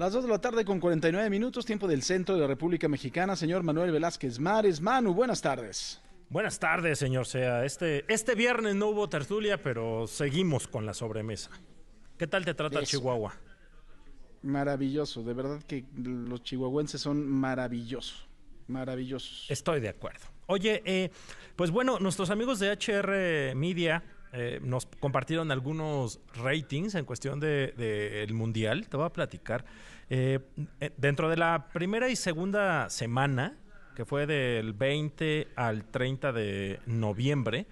Las 2 de la tarde con 49 minutos, tiempo del centro de la República Mexicana. Señor Manuel Velázquez Mares. Manu, buenas tardes. Buenas tardes, señor Sea. Este, este viernes no hubo tertulia, pero seguimos con la sobremesa. ¿Qué tal te trata el Chihuahua? Maravilloso, de verdad que los chihuahuenses son maravillosos, maravillosos. Estoy de acuerdo. Oye, eh, pues bueno, nuestros amigos de HR Media eh, nos compartieron algunos ratings en cuestión del Mundial. Te voy a platicar. Eh, eh, dentro de la primera y segunda semana, que fue del 20 al 30 de noviembre,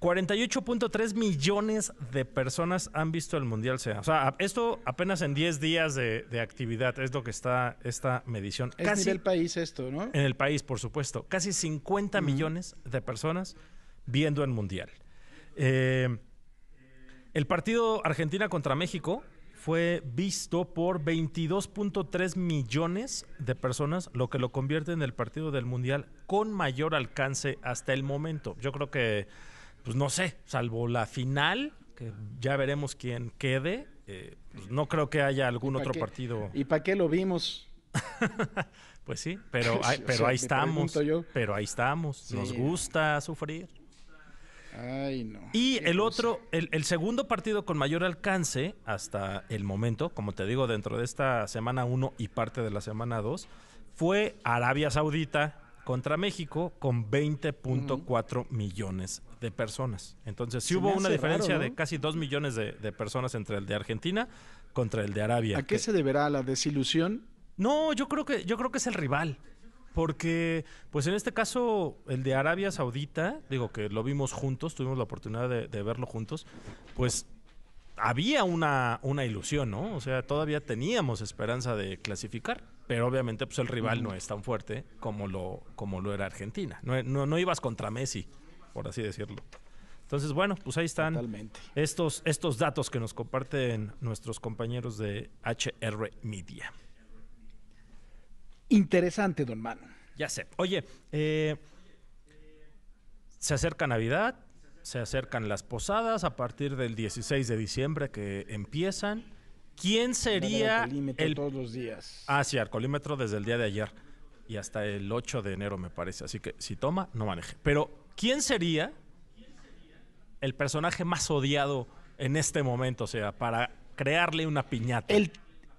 48.3 millones de personas han visto el Mundial O sea, esto apenas en 10 días de, actividad es lo que está esta medición. Es Casi, el país esto, ¿no? En el país, por supuesto. Casi 50 millones de personas viendo el Mundial. Eh, el partido Argentina contra México fue visto por 22.3 millones de personas, lo que lo convierte en el partido del Mundial con mayor alcance hasta el momento. Yo creo que, pues no sé, salvo la final, que ya veremos quién quede, eh, pues, no creo que haya algún otro partido. ¿Y para qué lo vimos? pues sí, pero ahí estamos. Pero ahí estamos. Nos gusta sufrir. Y el otro, el, segundo partido con mayor alcance hasta el momento, como te digo, dentro de esta semana 1 y parte de la semana 2, fue Arabia Saudita contra México con 20.4 millones de personas. Entonces, sí hubo una diferencia de casi 2 millones de, personas entre el de Argentina contra el de Arabia. ¿A qué se deberá la desilusión? No, yo creo que yo creo que es el rival. Porque, pues en este caso, el de Arabia Saudita, digo que lo vimos juntos, tuvimos la oportunidad de, verlo juntos, pues había una, una ilusión, ¿no? O sea, todavía teníamos esperanza de clasificar, pero obviamente pues el rival no es tan fuerte como lo, como lo era Argentina. No, no, ibas contra Messi, por así decirlo. Entonces, bueno, pues ahí están estos, estos datos que nos comparten nuestros compañeros de HR Media. Interesante, don Mano. Ya sé. Oye, eh, se acerca Navidad, se acercan las posadas a partir del 16 de diciembre que empiezan. ¿Quién sería el todos los días? Ah, sí, alcoholímetro desde el día de ayer y hasta el 8 de enero me parece, así que si toma no maneje. Pero ¿quién sería el personaje más odiado en este momento, o sea, para crearle una piñata? El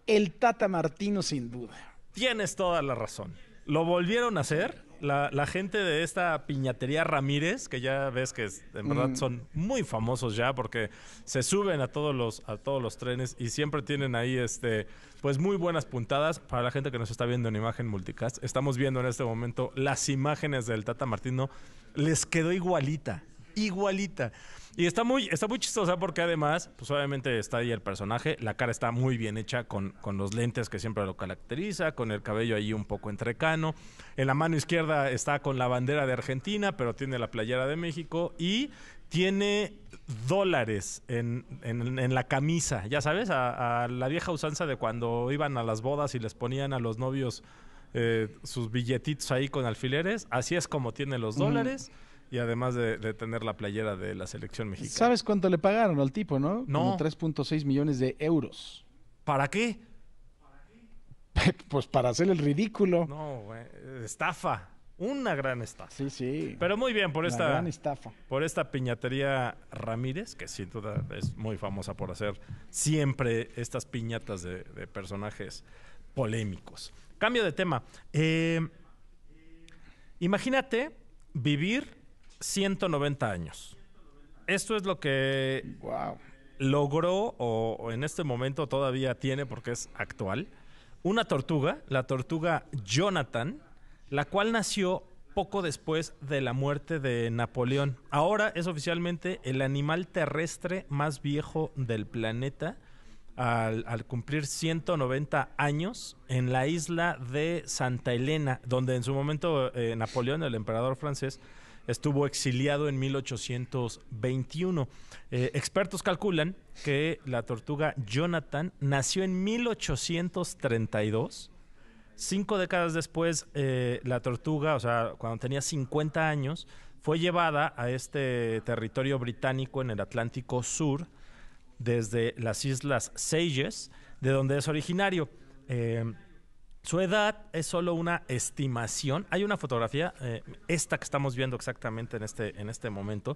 el Tata Martino sin duda. Tienes toda la razón. Lo volvieron a hacer. La, gente de esta piñatería Ramírez, que ya ves que en verdad mm. son muy famosos ya porque se suben a todos los a todos los trenes y siempre tienen ahí este pues muy buenas puntadas para la gente que nos está viendo en imagen multicast. Estamos viendo en este momento las imágenes del Tata Martino. Les quedó igualita, igualita. Y está muy, está muy chistosa porque además, pues obviamente está ahí el personaje, la cara está muy bien hecha con, con los lentes que siempre lo caracteriza, con el cabello ahí un poco entrecano. En la mano izquierda está con la bandera de Argentina, pero tiene la playera de México y tiene dólares en, la camisa, ya sabes, a, la vieja usanza de cuando iban a las bodas y les ponían a los novios eh, sus billetitos ahí con alfileres, así es como tiene los dólares. Y además de, tener la playera de la selección mexicana. ¿Sabes cuánto le pagaron al tipo, no? No. 3.6 millones de euros. ¿Para qué? pues para hacer el ridículo. No, Estafa. Una gran estafa. Sí, sí. Pero muy bien por Una esta. gran estafa. Por esta piñatería Ramírez, que sin duda es muy famosa por hacer siempre estas piñatas de, personajes polémicos. Cambio de tema. Eh, imagínate vivir 190 años. Esto es lo que logró, o, en este momento todavía tiene, porque es actual, una tortuga, la tortuga Jonathan, la cual nació poco después de la muerte de Napoleón. Ahora es oficialmente el animal terrestre más viejo del planeta. Al, cumplir 190 años en la isla de Santa Elena, donde en su momento eh, Napoleón, el emperador francés, estuvo exiliado en 1821. Eh, expertos calculan que la tortuga Jonathan nació en 1832. Cinco décadas después, eh, la tortuga, o sea, cuando tenía 50 años, fue llevada a este territorio británico en el Atlántico Sur, desde las islas seyes de donde es originario. Eh, su edad es solo una estimación. Hay una fotografía, eh, esta que estamos viendo exactamente en este, en este momento,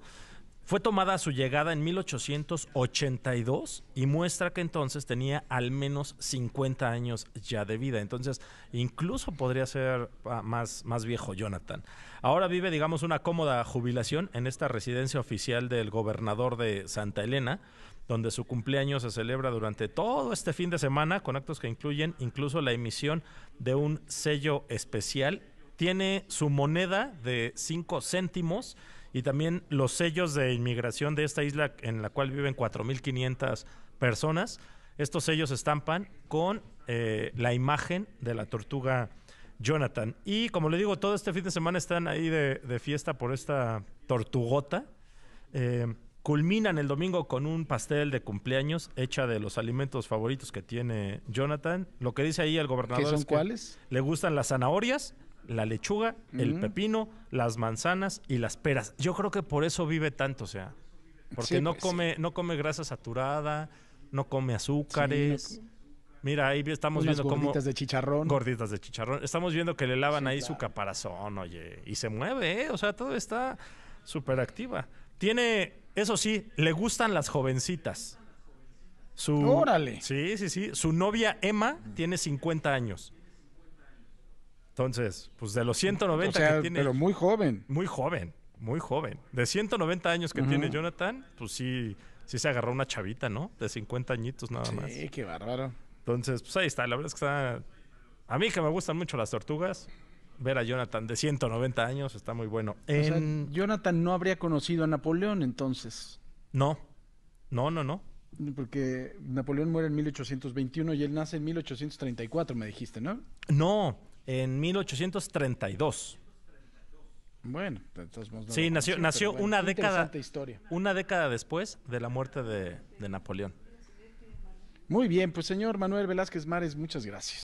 fue tomada a su llegada en 1882 y muestra que entonces tenía al menos 50 años ya de vida. Entonces, incluso podría ser ah, más, más viejo Jonathan. Ahora vive, digamos, una cómoda jubilación en esta residencia oficial del gobernador de Santa Elena donde su cumpleaños se celebra durante todo este fin de semana con actos que incluyen incluso la emisión de un sello especial. Tiene su moneda de 5 céntimos y también los sellos de inmigración de esta isla en la cual viven 4.500 personas. Estos sellos estampan con eh, la imagen de la tortuga Jonathan. Y como le digo, todo este fin de semana están ahí de, fiesta por esta tortugota. Eh, culminan el domingo con un pastel de cumpleaños hecha de los alimentos favoritos que tiene Jonathan. Lo que dice ahí el gobernador es cuáles? le gustan las zanahorias, la lechuga, el mm. pepino, las manzanas y las peras. Yo creo que por eso vive tanto, o sea, porque no pues come no come grasa saturada, no come azúcares. Mira, ahí estamos viendo cómo. Gorditas de chicharrón. Gorditas de chicharrón. Estamos viendo que le lavan ahí su caparazón, oye. Y se mueve, ¿eh? O sea, todo está súper activa. Tiene eso sí, le gustan las jovencitas. Su, Órale. Sí, sí, sí. Su novia Emma tiene 50 años. Entonces, pues de los 190 que tiene. Pero muy joven. Muy joven, muy joven. De 190 años que tiene Jonathan, pues sí, sí se agarró una chavita, ¿no? De 50 añitos nada más. Sí, qué bárbaro. Entonces, pues ahí está. La verdad es que está. A mí que me gustan mucho las tortugas, ver a Jonathan de 190 años está muy bueno. Jonathan no habría conocido a Napoleón entonces. No, no, no, no. Porque Napoleón muere en 1821 y él nace en 1834, me dijiste, ¿no? No, en 1832. Bueno, entonces Sí, nació, nació una década. Una década después de la muerte de, de Napoleón. Muy bien, pues señor Manuel Velázquez Mares, muchas gracias.